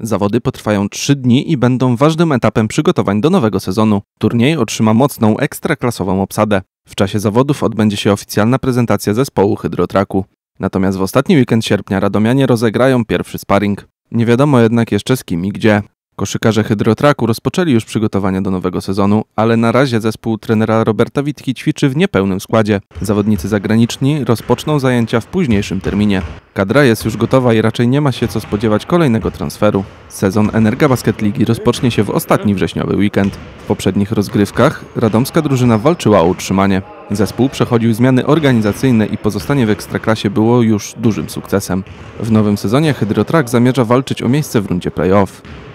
Zawody potrwają 3 dni i będą ważnym etapem przygotowań do nowego sezonu. Turniej otrzyma mocną ekstraklasową obsadę. W czasie zawodów odbędzie się oficjalna prezentacja zespołu Hydrotraku. Natomiast w ostatni weekend sierpnia Radomianie rozegrają pierwszy sparring. Nie wiadomo jednak jeszcze z kim i gdzie. Koszykarze Hydrotraku rozpoczęli już przygotowania do nowego sezonu, ale na razie zespół trenera Roberta Witki ćwiczy w niepełnym składzie. Zawodnicy zagraniczni rozpoczną zajęcia w późniejszym terminie. Kadra jest już gotowa i raczej nie ma się co spodziewać kolejnego transferu. Sezon Energa Basket Ligi rozpocznie się w ostatni wrześniowy weekend. W poprzednich rozgrywkach radomska drużyna walczyła o utrzymanie. Zespół przechodził zmiany organizacyjne i pozostanie w Ekstraklasie było już dużym sukcesem. W nowym sezonie Hydrotrak zamierza walczyć o miejsce w rundzie playoff.